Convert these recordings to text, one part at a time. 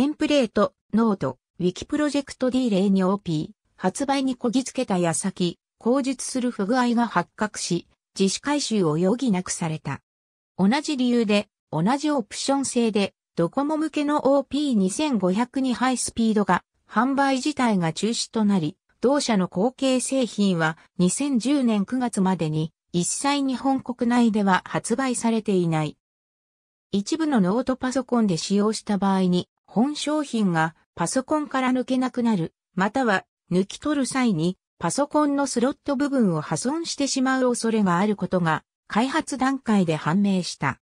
テンプレート、ノート、ウィキプロジェクト D02OP、発売にこぎつけた矢先、口述する不具合が発覚し、自主回収を余儀なくされた。同じ理由で、同じオプション制で、ドコモ向けの OP2500 にハイスピードが、販売自体が中止となり、同社の後継製品は2010年9月までに、一切日本国内では発売されていない。一部のノートパソコンで使用した場合に本商品がパソコンから抜けなくなる、または抜き取る際にパソコンのスロット部分を破損してしまう恐れがあることが開発段階で判明した。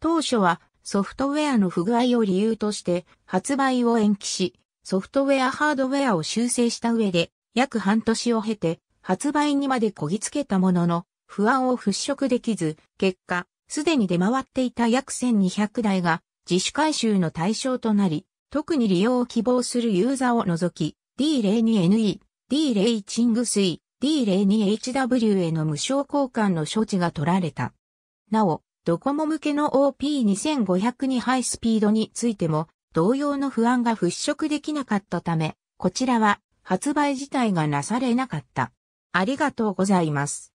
当初はソフトウェアの不具合を理由として発売を延期し、ソフトウェアハードウェアを修正した上で約半年を経て発売にまでこぎつけたものの不安を払拭できず、結果、すでに出回っていた約1200台が自主回収の対象となり、特に利用を希望するユーザーを除き、D02NE、D01 チング水、D02HW への無償交換の処置が取られた。なお、ドコモ向けの o p 2 5 0にハイスピードについても、同様の不安が払拭できなかったため、こちらは発売自体がなされなかった。ありがとうございます。